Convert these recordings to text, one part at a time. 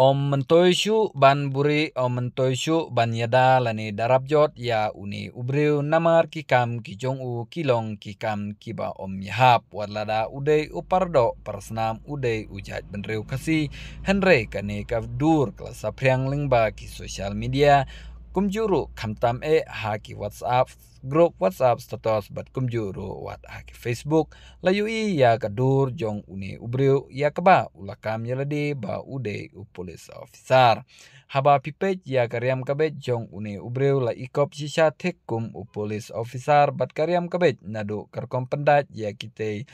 Om mentoi syu ban buri om mentoi syu ban yada lani darab jod ya uni ubriu namar ki kam ki jong u ki long ki kam ki ba om yahap wad lada udai upardo persenam udai ujaj benriu kasi henre kane kav dur kelasa priang lingba ki sosial media kumjuru kamtam e haki WhatsApp group WhatsApp status bat kumjuru wat haki Facebook layu i ya kadur jong uni ubriu ya keba ulakam yeladi ya ba ude u polis officer haba pipet ya karyam kabet jong uni ubriu la ikop sisa tekum u polis officer bat karyam kabet nadu karkom pendat ya kite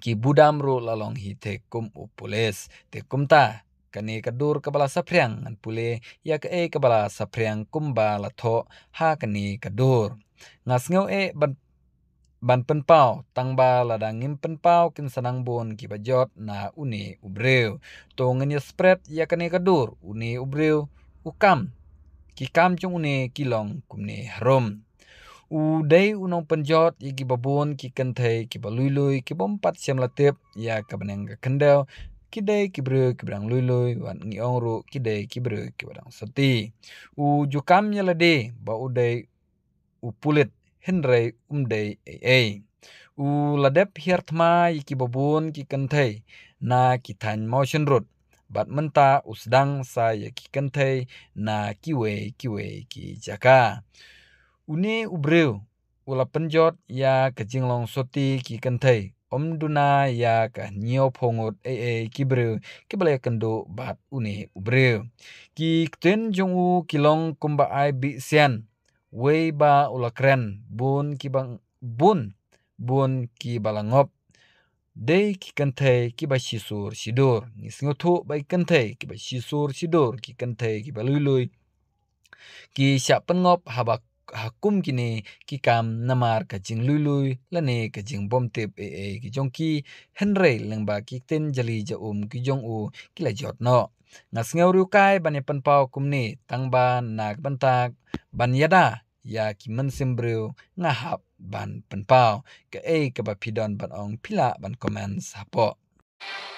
ki budamru lalong hi tekum u polis tekum ta kani ka dur ka bala sapriang an pule ya ka e eh ka bala sapriang kumba la tho ha ka ni ka dur ngas ngau e eh ban ban pen pau tang ba la dang ngim pen pau kin sanang bon ki ba jot na uni ubreu to ngin ya spread ya ka ni ka dur uni ubreu ukam ki kam chung uni kilong kum ni rom u dai unong penjot i ki babun ki kentai ki baluilui ki bompat siam latip ya ka beneng ka kendau kidai kibre kibrang lui lui wan ngi ong ru kidai kibre kibrang sati u jukam nyala de ba u dai u pulit hinre um dai e e u ladep hiertma iki babun ki kenthai na ki thain motion rut bat menta usdang sa ya ki kenthai na ki we ki we ki jaka une ubreu ula penjot ya kejinglong soti ki kenthai om duna ya ka nyo phongot e e kibru kibale kendo bat une ubre ki ten jong u kilong kumba ai bi sian wei ba ulakren bun ki bang bun bun ki balangop de ki kanthe ki ba sisur sidor ni singo tho bai kanthe ki ba sisur sidor ki kanthe ki baluloi ki sha pengop habak hakum kini ki kam namar ka jing lui lui lane ka jing bom tip e e ki jong ki henre leng ba ki ten jali ja um ki jong u ki la jot no ngas ngeu ru kai ban pen pau kum ni tang ban nak ban tak ban yada ya ki men sim breu nga hap ban pen pau ke e ka ba pidon ban ong pila ban comment sapo Thank you.